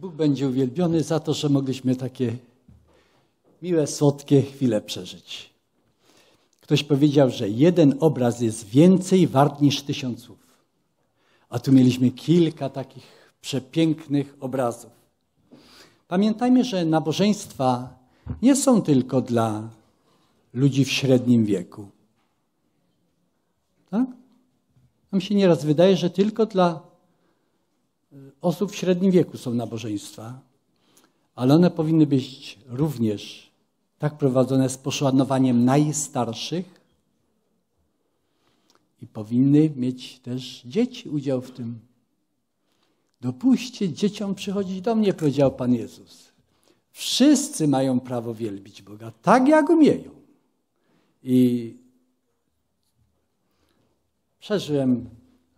Bóg będzie uwielbiony za to, że mogliśmy takie miłe, słodkie chwile przeżyć. Ktoś powiedział, że jeden obraz jest więcej wart niż tysiąc słów. A tu mieliśmy kilka takich przepięknych obrazów. Pamiętajmy, że nabożeństwa nie są tylko dla ludzi w średnim wieku. Tak? Nam się nieraz wydaje, że tylko dla osób w średnim wieku są nabożeństwa, ale one powinny być również tak prowadzone z poszanowaniem najstarszych i powinny mieć też dzieci udział w tym. Dopuśćcie dzieciom przychodzić do mnie, powiedział Pan Jezus. Wszyscy mają prawo wielbić Boga, tak jak umieją. I przeżyłem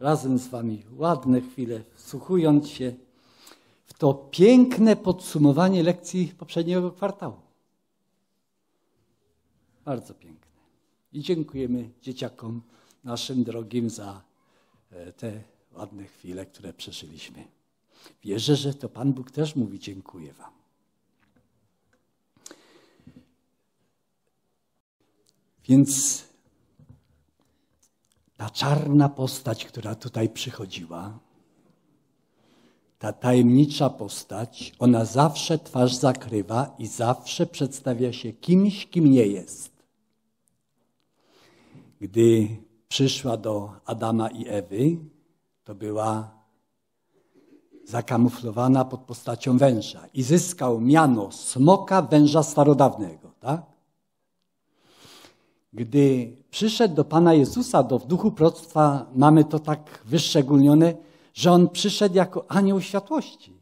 razem z Wami ładne chwile, wsłuchując się w to piękne podsumowanie lekcji poprzedniego kwartału. Bardzo piękne. I dziękujemy dzieciakom naszym drogim za e, te ładne chwile, które przeżyliśmy. Wierzę, że to Pan Bóg też mówi dziękuję Wam. Więc ta czarna postać, która tutaj przychodziła, ta tajemnicza postać, ona zawsze twarz zakrywa i zawsze przedstawia się kimś, kim nie jest. Gdy przyszła do Adama i Ewy, to była zakamuflowana pod postacią węża i zyskał miano smoka węża starodawnego. Tak? Gdy przyszedł do Pana Jezusa, do w duchu proctwa mamy to tak wyszczególnione, że on przyszedł jako anioł światłości.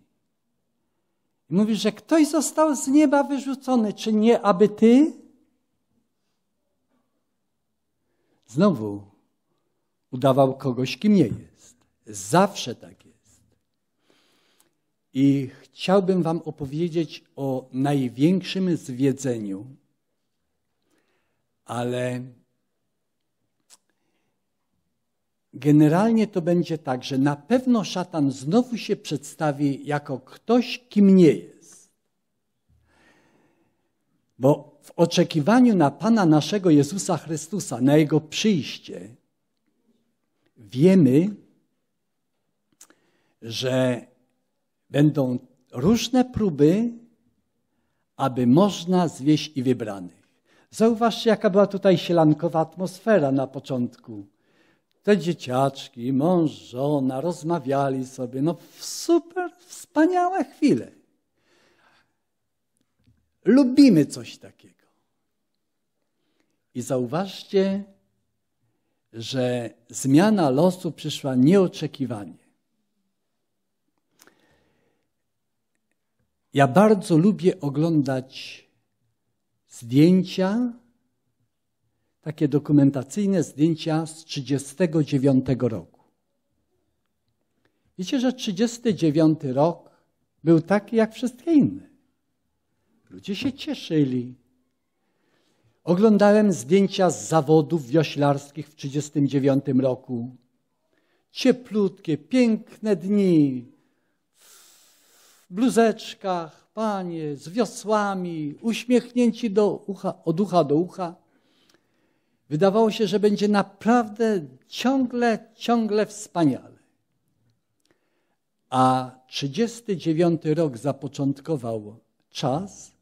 I mówi, że ktoś został z nieba wyrzucony, czy nie, aby ty? Znowu udawał kogoś, kim nie jest. Zawsze tak jest. I chciałbym Wam opowiedzieć o największym zwiedzeniu, ale generalnie to będzie tak, że na pewno szatan znowu się przedstawi jako ktoś, kim nie jest. Bo w oczekiwaniu na Pana naszego Jezusa Chrystusa, na Jego przyjście, wiemy, że będą różne próby, aby można zwieść i wybrany. Zauważcie, jaka była tutaj sielankowa atmosfera na początku. Te dzieciaczki, mąż, żona rozmawiali sobie. No super, wspaniałe chwile. Lubimy coś takiego. I zauważcie, że zmiana losu przyszła nieoczekiwanie. Ja bardzo lubię oglądać zdjęcia, takie dokumentacyjne zdjęcia z 1939 roku. Wiecie, że 1939 rok był taki jak wszystkie inne. Ludzie się cieszyli. Oglądałem zdjęcia z zawodów wioślarskich w 1939 roku. Cieplutkie, piękne dni w bluzeczkach, Panie, z wiosłami, uśmiechnięci do ucha, od ucha do ucha. Wydawało się, że będzie naprawdę ciągle, ciągle wspaniale. A 39 rok zapoczątkował czas,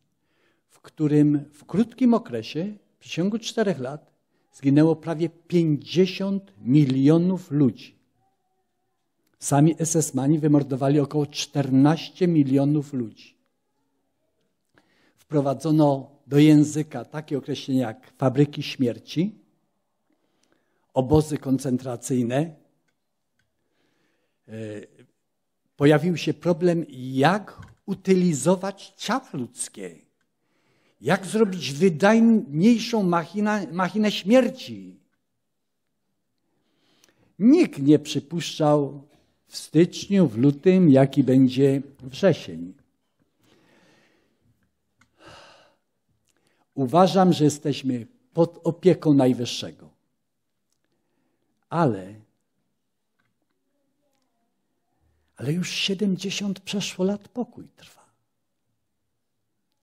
w którym w krótkim okresie, w ciągu czterech lat, zginęło prawie 50 milionów ludzi. Sami SS-mani wymordowali około 14 milionów ludzi wprowadzono do języka takie określenia jak fabryki śmierci, obozy koncentracyjne. E, pojawił się problem, jak utylizować ciała ludzkie, jak zrobić wydajniejszą machinę, machinę śmierci. Nikt nie przypuszczał w styczniu, w lutym, jaki będzie wrzesień. Uważam, że jesteśmy pod opieką Najwyższego. Ale, ale już 70 przeszło lat pokój trwa.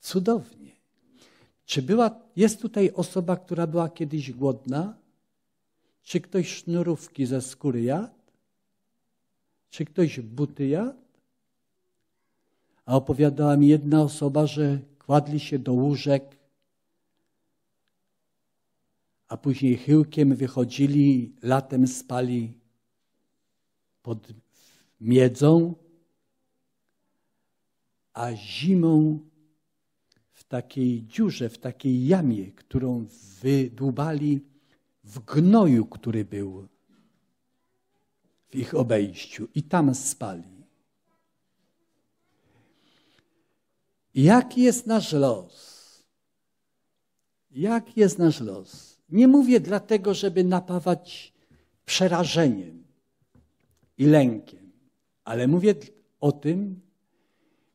Cudownie. Czy była, jest tutaj osoba, która była kiedyś głodna? Czy ktoś sznurówki ze skóry jadł? Czy ktoś buty jadł? A opowiadała mi jedna osoba, że kładli się do łóżek a później chyłkiem wychodzili, latem spali pod miedzą, a zimą w takiej dziurze, w takiej jamie, którą wydłubali w gnoju, który był w ich obejściu, i tam spali. Jaki jest nasz los? Jaki jest nasz los? Nie mówię dlatego, żeby napawać przerażeniem i lękiem, ale mówię o tym,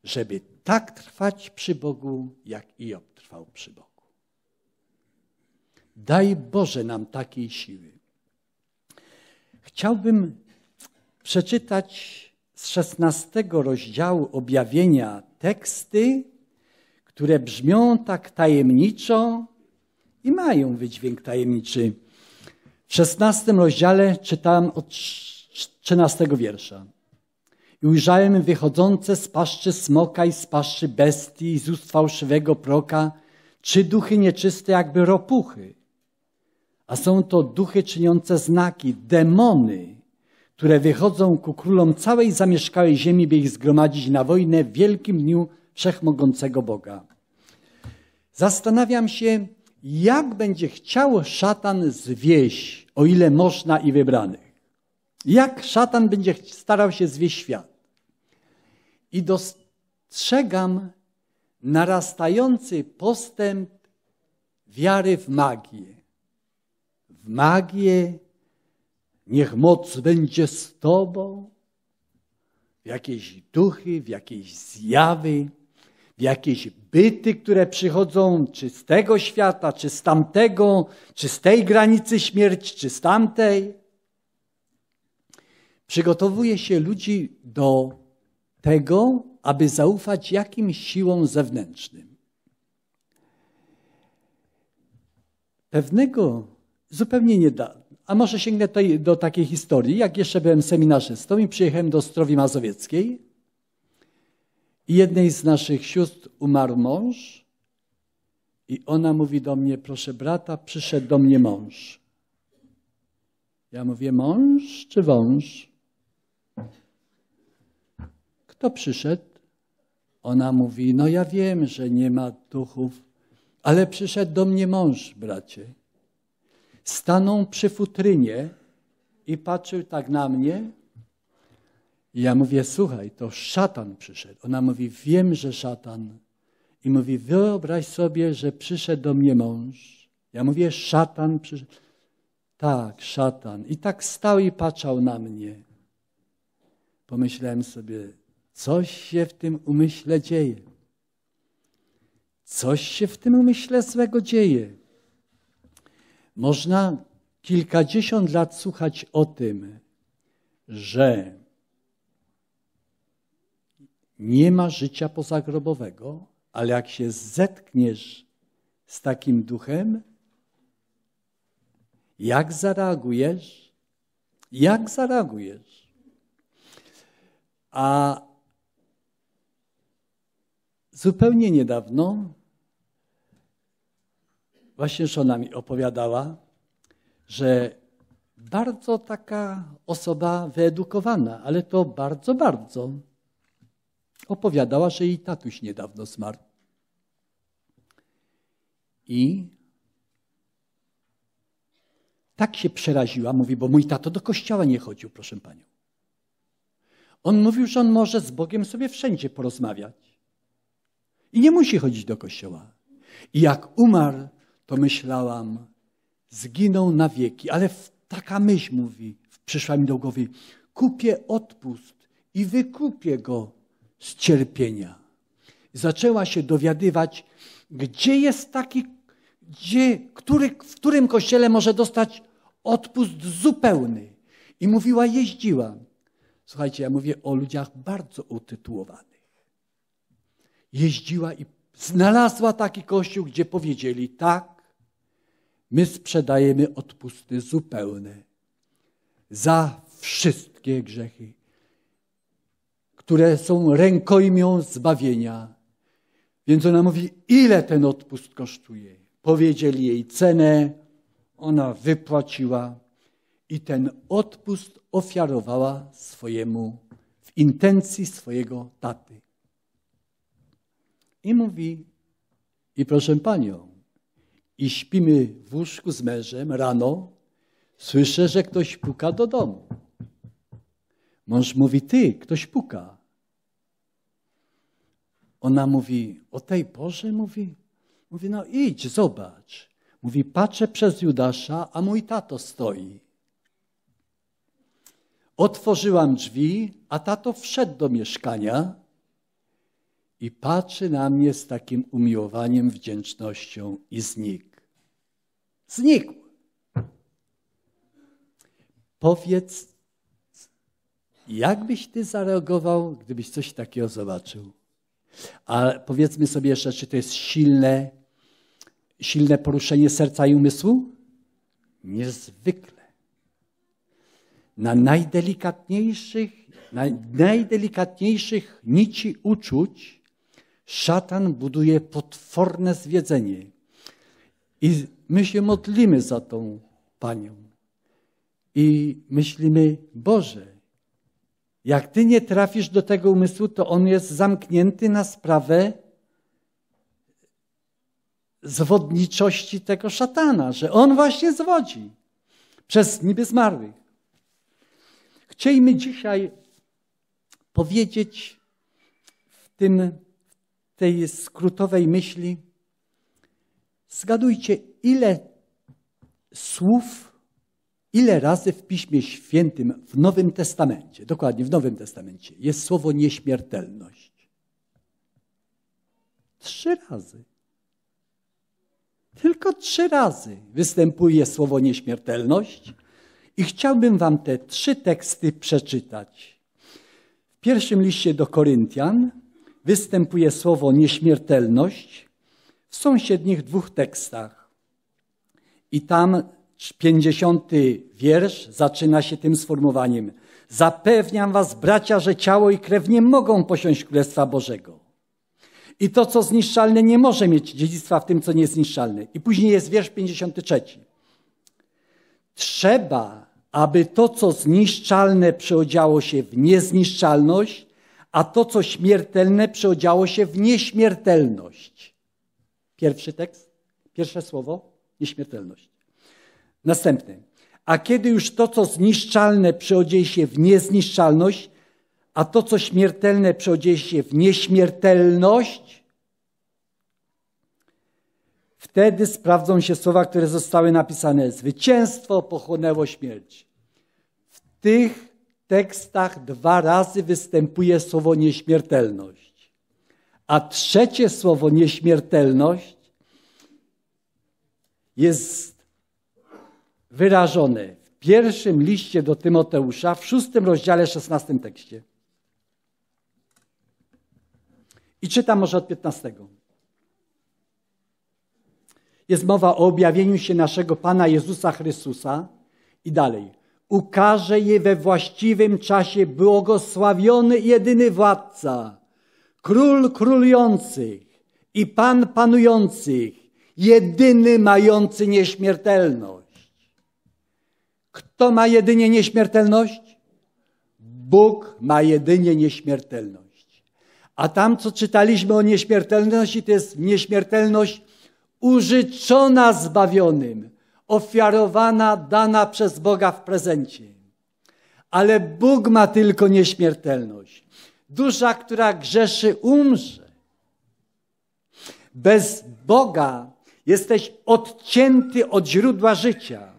żeby tak trwać przy Bogu, jak Iob trwał przy Bogu. Daj Boże nam takiej siły. Chciałbym przeczytać z 16 rozdziału objawienia teksty, które brzmią tak tajemniczo i mają wydźwięk tajemniczy. W szesnastym rozdziale czytałem od trzynastego wiersza. I ujrzałem wychodzące z paszczy smoka i z paszczy bestii i z ust fałszywego proka trzy duchy nieczyste jakby ropuchy. A są to duchy czyniące znaki, demony, które wychodzą ku królom całej zamieszkałej ziemi, by ich zgromadzić na wojnę w wielkim dniu wszechmogącego Boga. Zastanawiam się, jak będzie chciał szatan zwieść, o ile można i wybranych. Jak szatan będzie starał się zwieść świat. I dostrzegam narastający postęp wiary w magię. W magię niech moc będzie z Tobą, w jakieś duchy, w jakieś zjawy jakieś byty, które przychodzą czy z tego świata, czy z tamtego, czy z tej granicy śmierci, czy z tamtej. Przygotowuje się ludzi do tego, aby zaufać jakimś siłom zewnętrznym. Pewnego zupełnie nie da. A może sięgnę do takiej historii, jak jeszcze byłem seminarzystą i przyjechałem do Ostrowi Mazowieckiej jednej z naszych sióstr umarł mąż i ona mówi do mnie, proszę brata, przyszedł do mnie mąż. Ja mówię, mąż czy wąż? Kto przyszedł? Ona mówi, no ja wiem, że nie ma duchów, ale przyszedł do mnie mąż, bracie. Stanął przy futrynie i patrzył tak na mnie, i ja mówię, słuchaj, to szatan przyszedł. Ona mówi, wiem, że szatan. I mówi, wyobraź sobie, że przyszedł do mnie mąż. Ja mówię, szatan przyszedł. Tak, szatan. I tak stał i patrzał na mnie. Pomyślałem sobie, coś się w tym umyśle dzieje. Coś się w tym umyśle złego dzieje. Można kilkadziesiąt lat słuchać o tym, że nie ma życia pozagrobowego, ale jak się zetkniesz z takim duchem, jak zareagujesz? Jak zareagujesz? A zupełnie niedawno właśnie żona mi opowiadała, że bardzo taka osoba wyedukowana, ale to bardzo, bardzo Opowiadała, że jej tatuś niedawno zmarł. I tak się przeraziła, mówi, bo mój tato do kościoła nie chodził, proszę panią. On mówił, że on może z Bogiem sobie wszędzie porozmawiać. I nie musi chodzić do kościoła. I jak umarł, to myślałam, zginął na wieki. Ale taka myśl mówi, przyszła mi do głowy, kupię odpust i wykupię go z cierpienia. Zaczęła się dowiadywać, gdzie jest taki, gdzie, który, w którym kościele może dostać odpust zupełny. I mówiła, jeździła. Słuchajcie, ja mówię o ludziach bardzo utytułowanych. Jeździła i znalazła taki kościół, gdzie powiedzieli tak, my sprzedajemy odpusty zupełne za wszystkie grzechy które są rękojmią zbawienia. Więc ona mówi, ile ten odpust kosztuje. Powiedzieli jej cenę, ona wypłaciła i ten odpust ofiarowała swojemu, w intencji swojego taty. I mówi, i proszę panią, i śpimy w łóżku z mężem rano, słyszę, że ktoś puka do domu. Mąż mówi, ty, ktoś puka. Ona mówi, o tej porze mówi? Mówi, no idź, zobacz. Mówi, patrzę przez Judasza, a mój tato stoi. Otworzyłam drzwi, a tato wszedł do mieszkania i patrzy na mnie z takim umiłowaniem, wdzięcznością i znikł. Znikł. Powiedz, jak byś ty zareagował, gdybyś coś takiego zobaczył? A powiedzmy sobie jeszcze, czy to jest silne, silne poruszenie serca i umysłu? Niezwykle. Na najdelikatniejszych, na najdelikatniejszych nici uczuć szatan buduje potworne zwiedzenie. I my się modlimy za tą panią. I myślimy, Boże, jak ty nie trafisz do tego umysłu, to on jest zamknięty na sprawę zwodniczości tego szatana, że on właśnie zwodzi przez niby zmarłych. Chcielibyśmy dzisiaj powiedzieć w tym, w tej skrótowej myśli, zgadujcie, ile słów Ile razy w Piśmie Świętym, w Nowym Testamencie, dokładnie w Nowym Testamencie, jest słowo nieśmiertelność? Trzy razy. Tylko trzy razy występuje słowo nieśmiertelność i chciałbym wam te trzy teksty przeczytać. W pierwszym liście do Koryntian występuje słowo nieśmiertelność w sąsiednich dwóch tekstach. I tam 50 wiersz zaczyna się tym sformułowaniem. Zapewniam was, bracia, że ciało i krew nie mogą posiąść Królestwa Bożego. I to, co zniszczalne, nie może mieć dziedzictwa w tym, co niezniszczalne. I później jest wiersz 53. Trzeba, aby to, co zniszczalne, przeodziało się w niezniszczalność, a to, co śmiertelne, przeodziało się w nieśmiertelność. Pierwszy tekst, pierwsze słowo, nieśmiertelność. Następny. A kiedy już to, co zniszczalne, przeodzieje się w niezniszczalność, a to, co śmiertelne, przeodzieje się w nieśmiertelność, wtedy sprawdzą się słowa, które zostały napisane: Zwycięstwo pochłonęło śmierć. W tych tekstach dwa razy występuje słowo nieśmiertelność. A trzecie słowo nieśmiertelność jest wyrażone w pierwszym liście do Tymoteusza, w szóstym rozdziale, szesnastym tekście. I czytam może od piętnastego. Jest mowa o objawieniu się naszego Pana Jezusa Chrystusa i dalej. Ukaże je we właściwym czasie błogosławiony jedyny władca, król królujących i pan panujących, jedyny mający nieśmiertelność kto ma jedynie nieśmiertelność? Bóg ma jedynie nieśmiertelność. A tam, co czytaliśmy o nieśmiertelności, to jest nieśmiertelność użyczona zbawionym, ofiarowana, dana przez Boga w prezencie. Ale Bóg ma tylko nieśmiertelność. Dusza, która grzeszy, umrze. Bez Boga jesteś odcięty od źródła życia.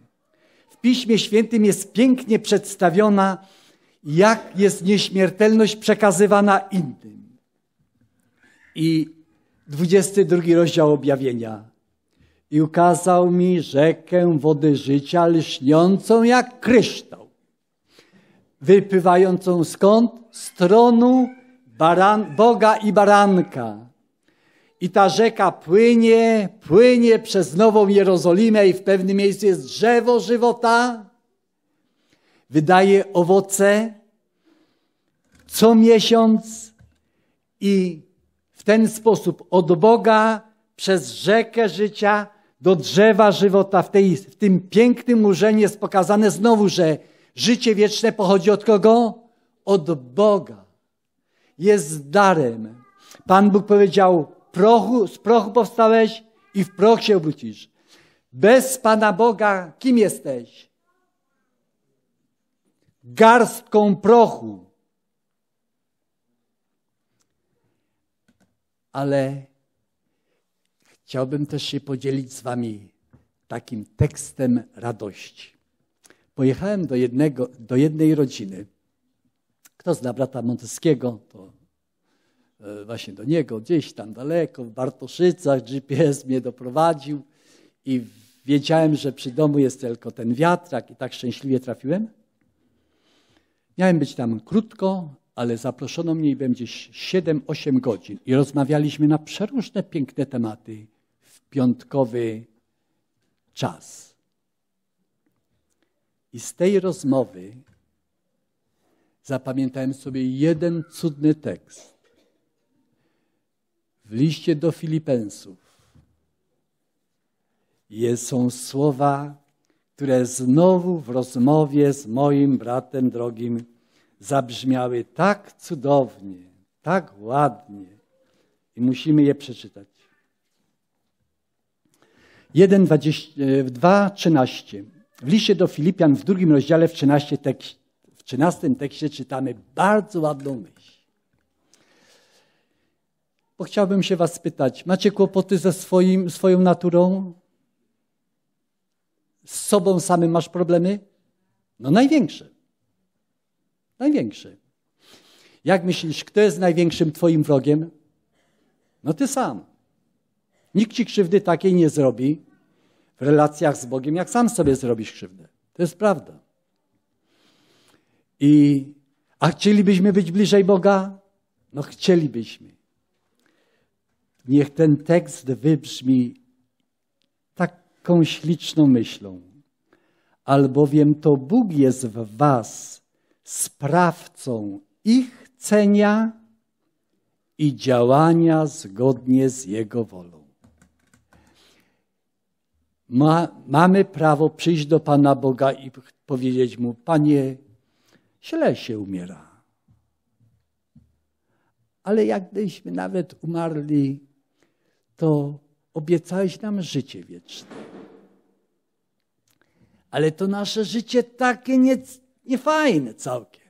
Piśmie Świętym jest pięknie przedstawiona, jak jest nieśmiertelność przekazywana innym. I 22 rozdział objawienia. I ukazał mi rzekę wody życia, lśniącą jak kryształ, wypływającą skąd? Stronu baran, Boga i baranka i ta rzeka płynie, płynie przez Nową Jerozolimę i w pewnym miejscu jest drzewo żywota. Wydaje owoce co miesiąc i w ten sposób od Boga przez rzekę życia do drzewa żywota. W, tej, w tym pięknym urzędzie jest pokazane znowu, że życie wieczne pochodzi od kogo? Od Boga. Jest darem. Pan Bóg powiedział, prochu, z prochu powstałeś i w proch się obrócisz. Bez Pana Boga kim jesteś? Garstką prochu. Ale chciałbym też się podzielić z Wami takim tekstem radości. Pojechałem do, jednego, do jednej rodziny. Kto zna brata Monteskiego, to E, właśnie do niego, gdzieś tam daleko, w Bartoszycach, GPS mnie doprowadził i wiedziałem, że przy domu jest tylko ten wiatrak i tak szczęśliwie trafiłem. Miałem być tam krótko, ale zaproszono mnie i byłem gdzieś 7-8 godzin i rozmawialiśmy na przeróżne piękne tematy w piątkowy czas. I z tej rozmowy zapamiętałem sobie jeden cudny tekst w liście do Filipensów są słowa, które znowu w rozmowie z moim bratem drogim zabrzmiały tak cudownie, tak ładnie i musimy je przeczytać. 2.13. W liście do Filipian w drugim rozdziale w 13, tekście, w 13 tekście czytamy bardzo ładną myśl chciałbym się Was spytać, macie kłopoty ze swoim, swoją naturą? Z sobą samym masz problemy? No największe. Największe. Jak myślisz, kto jest największym Twoim wrogiem? No Ty sam. Nikt Ci krzywdy takiej nie zrobi w relacjach z Bogiem, jak sam sobie zrobisz krzywdę. To jest prawda. I, a chcielibyśmy być bliżej Boga? No chcielibyśmy. Niech ten tekst wybrzmi taką śliczną myślą. Albowiem to Bóg jest w was sprawcą ich cenia i działania zgodnie z Jego wolą. Ma, mamy prawo przyjść do Pana Boga i powiedzieć Mu, Panie, źle się umiera. Ale jak gdyśmy nawet umarli to obiecałeś nam życie wieczne. Ale to nasze życie takie nie, niefajne całkiem.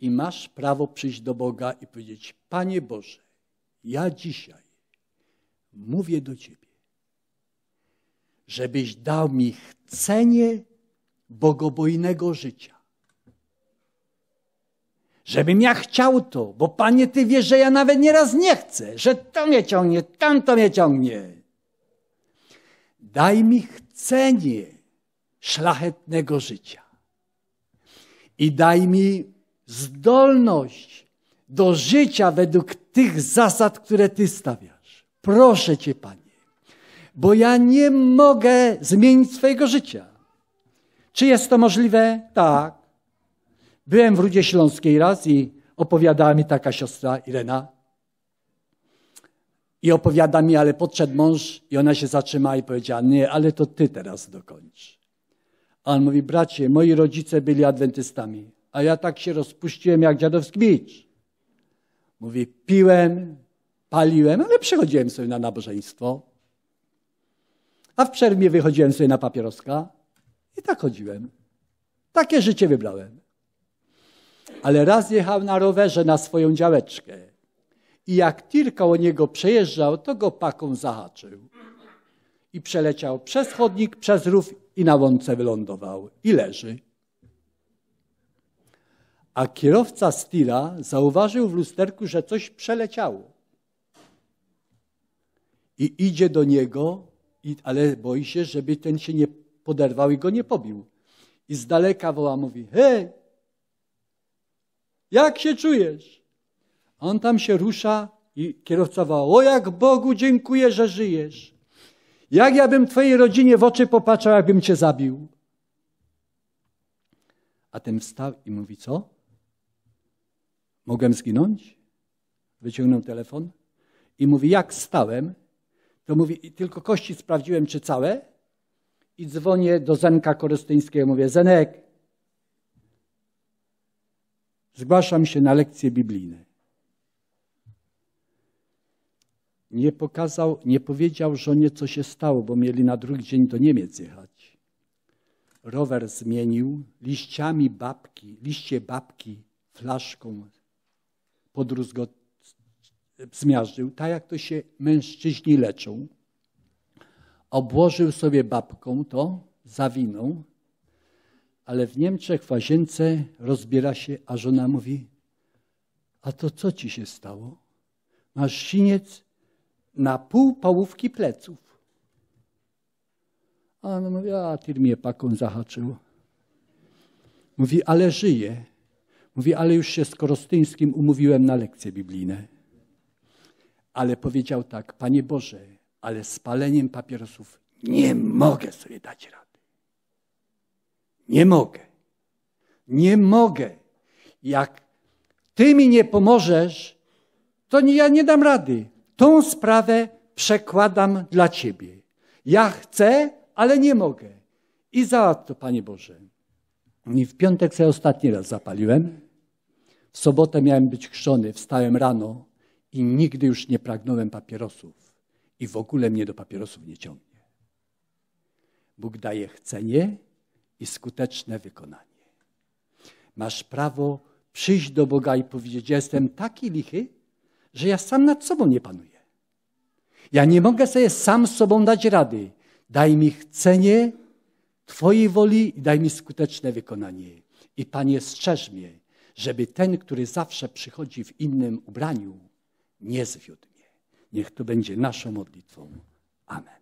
I masz prawo przyjść do Boga i powiedzieć: Panie Boże, ja dzisiaj mówię do Ciebie, żebyś dał mi chcenie bogobojnego życia żebym ja chciał to, bo Panie, Ty wiesz, że ja nawet nieraz nie chcę, że to mnie ciągnie, tamto mnie ciągnie. Daj mi chcenie szlachetnego życia i daj mi zdolność do życia według tych zasad, które Ty stawiasz. Proszę Cię, Panie, bo ja nie mogę zmienić swojego życia. Czy jest to możliwe? Tak. Byłem w Rudzie Śląskiej raz i opowiadała mi taka siostra Irena. I opowiada mi, ale podszedł mąż i ona się zatrzymała i powiedziała, nie, ale to ty teraz dokończ. A on mówi, bracie, moi rodzice byli adwentystami, a ja tak się rozpuściłem jak dziadowski bicz. Mówi, piłem, paliłem, ale przychodziłem sobie na nabożeństwo. A w przerwie wychodziłem sobie na papieroska i tak chodziłem. Takie życie wybrałem ale raz jechał na rowerze na swoją działeczkę i jak tir o niego przejeżdżał, to go paką zahaczył. I przeleciał przez chodnik, przez rów i na łące wylądował. I leży. A kierowca Stila zauważył w lusterku, że coś przeleciało. I idzie do niego, ale boi się, żeby ten się nie poderwał i go nie pobił. I z daleka woła, mówi, hej, jak się czujesz? On tam się rusza i kierowca woła, o jak Bogu dziękuję, że żyjesz. Jak ja bym twojej rodzinie w oczy popatrzał, jakbym cię zabił. A ten wstał i mówi, co? Mogłem zginąć? Wyciągnął telefon i mówi, jak stałem, to mówi, tylko kości sprawdziłem, czy całe i dzwonię do Zenka Korystyńskiego, mówię, Zenek, Zgłaszam się na lekcje biblijne. Nie pokazał, nie powiedział żonie, co się stało, bo mieli na drugi dzień do Niemiec jechać. Rower zmienił liściami babki, liście babki, flaszką podróż go zmiażdżył, tak jak to się mężczyźni leczą. Obłożył sobie babką to, zawinął, ale w Niemczech w łazience rozbiera się, a żona mówi, a to co ci się stało? Masz siniec na pół połówki pleców. A on mówi, a ty mnie paką zahaczył. Mówi, ale żyje. Mówi, ale już się z Korostyńskim umówiłem na lekcję biblijne. Ale powiedział tak, Panie Boże, ale z paleniem papierosów nie mogę sobie dać rady. Nie mogę. Nie mogę. Jak ty mi nie pomożesz, to ja nie dam rady. Tą sprawę przekładam dla ciebie. Ja chcę, ale nie mogę. I załatw to, Panie Boże. I w piątek sobie ostatni raz zapaliłem. W sobotę miałem być chrzczony, wstałem rano i nigdy już nie pragnąłem papierosów. I w ogóle mnie do papierosów nie ciągnie. Bóg daje chcenie i skuteczne wykonanie. Masz prawo przyjść do Boga i powiedzieć: ja Jestem taki lichy, że ja sam nad sobą nie panuję. Ja nie mogę sobie sam sobą dać rady. Daj mi chcenie Twojej woli i daj mi skuteczne wykonanie. I Panie, strzeż mnie, żeby ten, który zawsze przychodzi w innym ubraniu, nie zwiódł mnie. Niech to będzie naszą modlitwą. Amen.